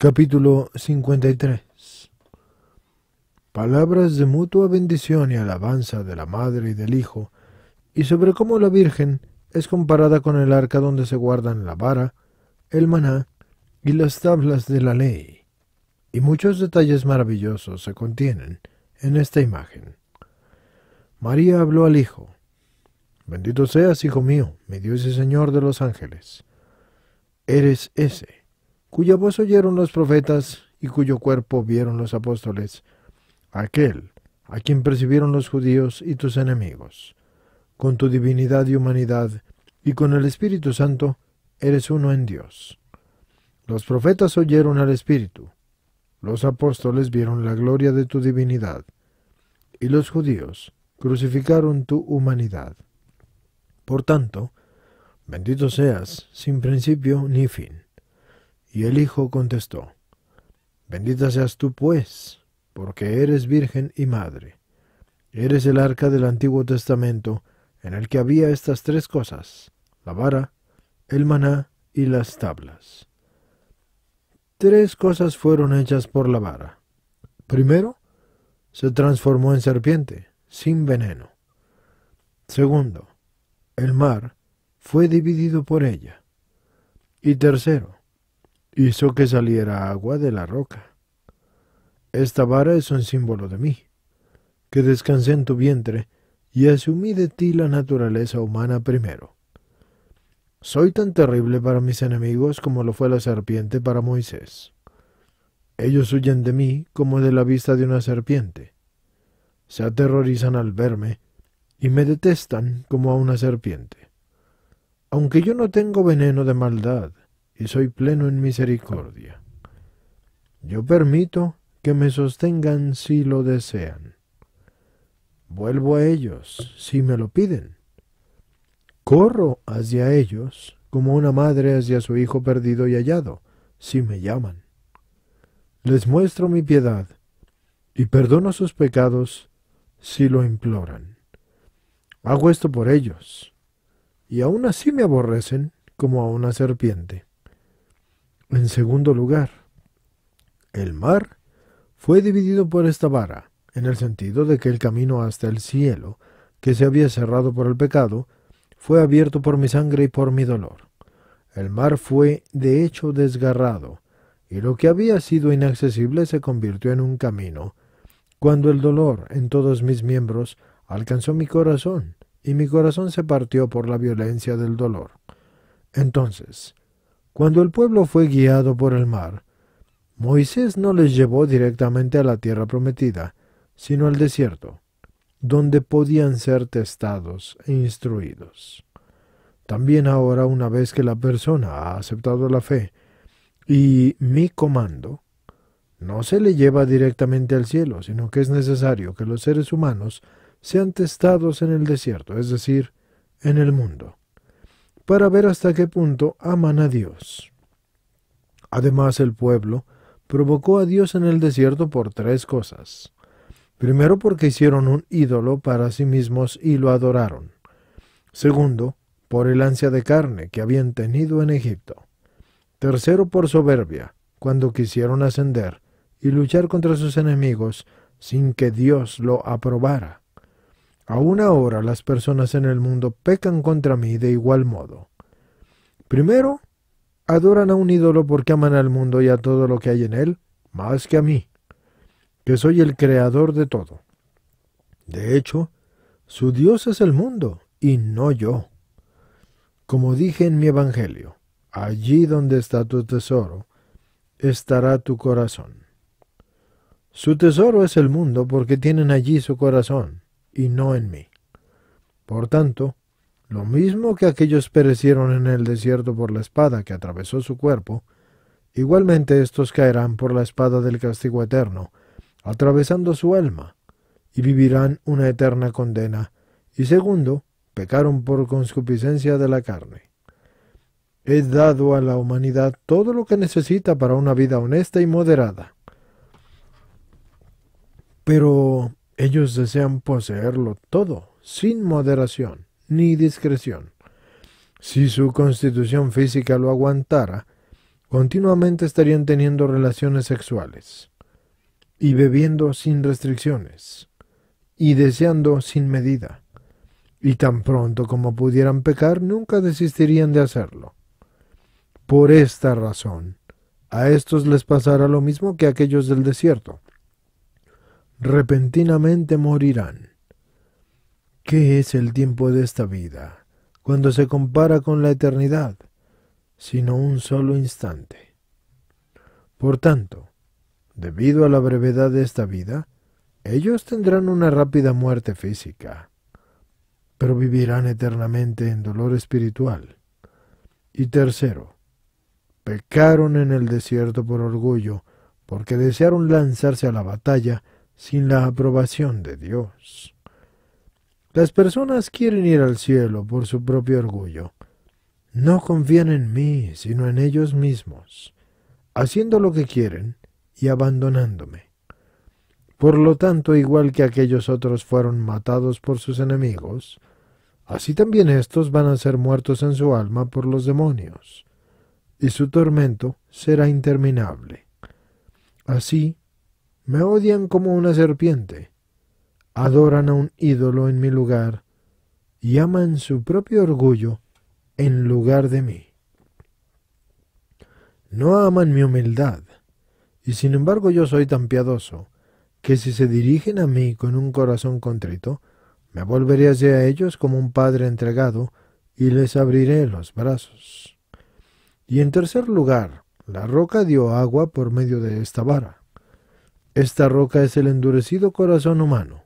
Capítulo 53 Palabras de mutua bendición y alabanza de la Madre y del Hijo, y sobre cómo la Virgen es comparada con el arca donde se guardan la vara, el maná y las tablas de la ley. Y muchos detalles maravillosos se contienen en esta imagen. María habló al Hijo. Bendito seas, Hijo mío, mi Dios y Señor de los ángeles. Eres ese cuya voz oyeron los profetas y cuyo cuerpo vieron los apóstoles, aquel a quien percibieron los judíos y tus enemigos. Con tu divinidad y humanidad, y con el Espíritu Santo, eres uno en Dios. Los profetas oyeron al Espíritu, los apóstoles vieron la gloria de tu divinidad, y los judíos crucificaron tu humanidad. Por tanto, bendito seas, sin principio ni fin. Y el hijo contestó, Bendita seas tú, pues, porque eres virgen y madre. Eres el arca del Antiguo Testamento, en el que había estas tres cosas, la vara, el maná y las tablas. Tres cosas fueron hechas por la vara. Primero, se transformó en serpiente, sin veneno. Segundo, el mar fue dividido por ella. Y tercero, hizo que saliera agua de la roca. Esta vara es un símbolo de mí, que descansé en tu vientre y asumí de ti la naturaleza humana primero. Soy tan terrible para mis enemigos como lo fue la serpiente para Moisés. Ellos huyen de mí como de la vista de una serpiente. Se aterrorizan al verme y me detestan como a una serpiente. Aunque yo no tengo veneno de maldad, y soy pleno en misericordia. Yo permito que me sostengan si lo desean. Vuelvo a ellos si me lo piden. Corro hacia ellos como una madre hacia su hijo perdido y hallado, si me llaman. Les muestro mi piedad y perdono sus pecados si lo imploran. Hago esto por ellos, y aún así me aborrecen como a una serpiente. En segundo lugar, el mar fue dividido por esta vara, en el sentido de que el camino hasta el cielo, que se había cerrado por el pecado, fue abierto por mi sangre y por mi dolor. El mar fue, de hecho, desgarrado, y lo que había sido inaccesible se convirtió en un camino, cuando el dolor en todos mis miembros alcanzó mi corazón, y mi corazón se partió por la violencia del dolor. Entonces, cuando el pueblo fue guiado por el mar, Moisés no les llevó directamente a la tierra prometida, sino al desierto, donde podían ser testados e instruidos. También ahora, una vez que la persona ha aceptado la fe y mi comando, no se le lleva directamente al cielo, sino que es necesario que los seres humanos sean testados en el desierto, es decir, en el mundo para ver hasta qué punto aman a Dios. Además, el pueblo provocó a Dios en el desierto por tres cosas. Primero, porque hicieron un ídolo para sí mismos y lo adoraron. Segundo, por el ansia de carne que habían tenido en Egipto. Tercero, por soberbia, cuando quisieron ascender y luchar contra sus enemigos sin que Dios lo aprobara. Aún ahora las personas en el mundo pecan contra mí de igual modo. Primero, adoran a un ídolo porque aman al mundo y a todo lo que hay en él, más que a mí, que soy el creador de todo. De hecho, su Dios es el mundo y no yo. Como dije en mi Evangelio, allí donde está tu tesoro, estará tu corazón. Su tesoro es el mundo porque tienen allí su corazón y no en mí. Por tanto, lo mismo que aquellos perecieron en el desierto por la espada que atravesó su cuerpo, igualmente estos caerán por la espada del castigo eterno, atravesando su alma, y vivirán una eterna condena, y segundo, pecaron por concupiscencia de la carne. He dado a la humanidad todo lo que necesita para una vida honesta y moderada. Pero ellos desean poseerlo todo, sin moderación ni discreción. Si su constitución física lo aguantara, continuamente estarían teniendo relaciones sexuales, y bebiendo sin restricciones, y deseando sin medida, y tan pronto como pudieran pecar, nunca desistirían de hacerlo. Por esta razón, a estos les pasará lo mismo que a aquellos del desierto, repentinamente morirán. ¿Qué es el tiempo de esta vida cuando se compara con la eternidad? Sino un solo instante. Por tanto, debido a la brevedad de esta vida, ellos tendrán una rápida muerte física, pero vivirán eternamente en dolor espiritual. Y tercero, pecaron en el desierto por orgullo, porque desearon lanzarse a la batalla sin la aprobación de Dios. Las personas quieren ir al cielo por su propio orgullo. No confían en mí, sino en ellos mismos, haciendo lo que quieren y abandonándome. Por lo tanto, igual que aquellos otros fueron matados por sus enemigos, así también estos van a ser muertos en su alma por los demonios, y su tormento será interminable. Así me odian como una serpiente. Adoran a un ídolo en mi lugar y aman su propio orgullo en lugar de mí. No aman mi humildad, y sin embargo yo soy tan piadoso, que si se dirigen a mí con un corazón contrito, me volveré hacia ellos como un padre entregado y les abriré los brazos. Y en tercer lugar, la roca dio agua por medio de esta vara. Esta roca es el endurecido corazón humano.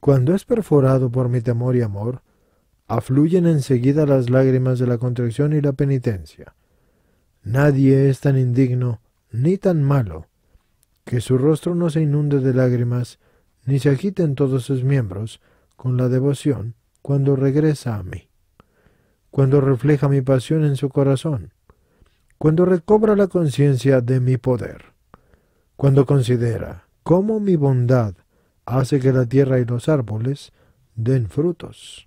Cuando es perforado por mi temor y amor, afluyen enseguida las lágrimas de la contracción y la penitencia. Nadie es tan indigno ni tan malo que su rostro no se inunde de lágrimas ni se agiten todos sus miembros con la devoción cuando regresa a mí, cuando refleja mi pasión en su corazón, cuando recobra la conciencia de mi poder cuando considera cómo mi bondad hace que la tierra y los árboles den frutos.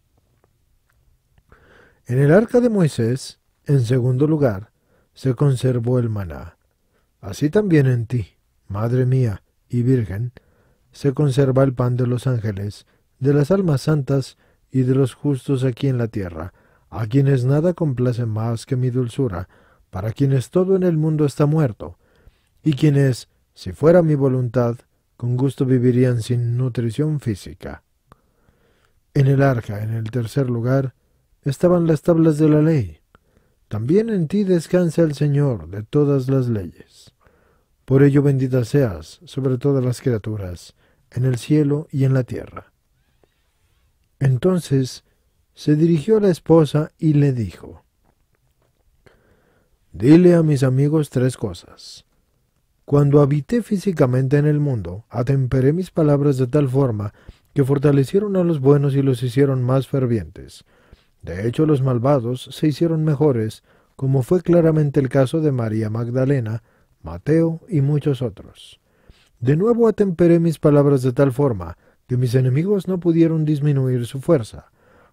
En el arca de Moisés, en segundo lugar, se conservó el maná. Así también en ti, Madre mía y Virgen, se conserva el pan de los ángeles, de las almas santas y de los justos aquí en la tierra, a quienes nada complace más que mi dulzura, para quienes todo en el mundo está muerto, y quienes si fuera mi voluntad, con gusto vivirían sin nutrición física. En el arca, en el tercer lugar, estaban las tablas de la ley. También en ti descansa el Señor de todas las leyes. Por ello bendita seas sobre todas las criaturas, en el cielo y en la tierra. Entonces se dirigió a la esposa y le dijo, Dile a mis amigos tres cosas. Cuando habité físicamente en el mundo, atemperé mis palabras de tal forma que fortalecieron a los buenos y los hicieron más fervientes. De hecho, los malvados se hicieron mejores, como fue claramente el caso de María Magdalena, Mateo y muchos otros. De nuevo atemperé mis palabras de tal forma que mis enemigos no pudieron disminuir su fuerza.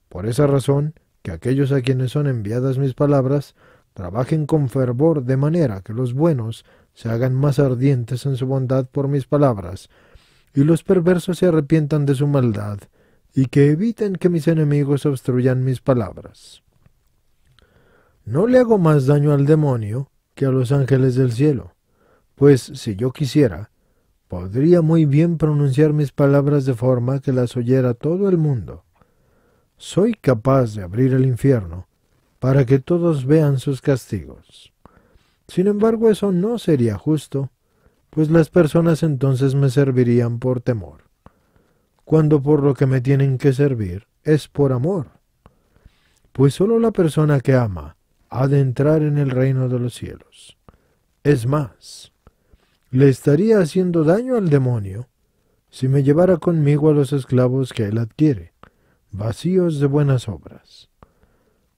Por esa razón, que aquellos a quienes son enviadas mis palabras trabajen con fervor de manera que los buenos se hagan más ardientes en su bondad por mis palabras, y los perversos se arrepientan de su maldad, y que eviten que mis enemigos obstruyan mis palabras. No le hago más daño al demonio que a los ángeles del cielo, pues si yo quisiera, podría muy bien pronunciar mis palabras de forma que las oyera todo el mundo. Soy capaz de abrir el infierno para que todos vean sus castigos. Sin embargo, eso no sería justo, pues las personas entonces me servirían por temor, cuando por lo que me tienen que servir es por amor. Pues solo la persona que ama ha de entrar en el reino de los cielos. Es más, le estaría haciendo daño al demonio si me llevara conmigo a los esclavos que él adquiere, vacíos de buenas obras.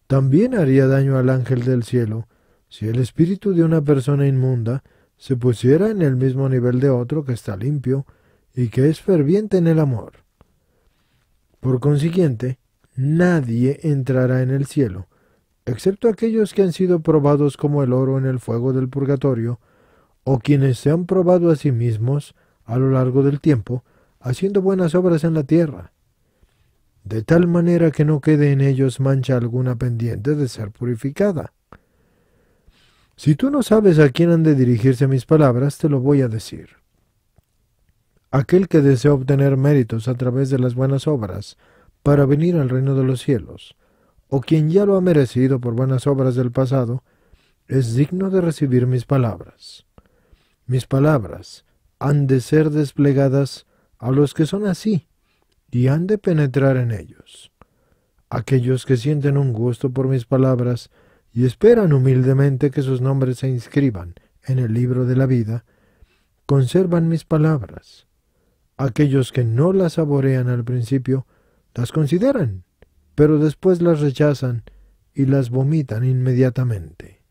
También haría daño al ángel del cielo si el espíritu de una persona inmunda se pusiera en el mismo nivel de otro que está limpio y que es ferviente en el amor. Por consiguiente, nadie entrará en el cielo, excepto aquellos que han sido probados como el oro en el fuego del purgatorio, o quienes se han probado a sí mismos a lo largo del tiempo, haciendo buenas obras en la tierra, de tal manera que no quede en ellos mancha alguna pendiente de ser purificada. Si tú no sabes a quién han de dirigirse mis palabras, te lo voy a decir. Aquel que desea obtener méritos a través de las buenas obras para venir al reino de los cielos, o quien ya lo ha merecido por buenas obras del pasado, es digno de recibir mis palabras. Mis palabras han de ser desplegadas a los que son así y han de penetrar en ellos. Aquellos que sienten un gusto por mis palabras y esperan humildemente que sus nombres se inscriban en el libro de la vida, conservan mis palabras. Aquellos que no las saborean al principio, las consideran, pero después las rechazan y las vomitan inmediatamente.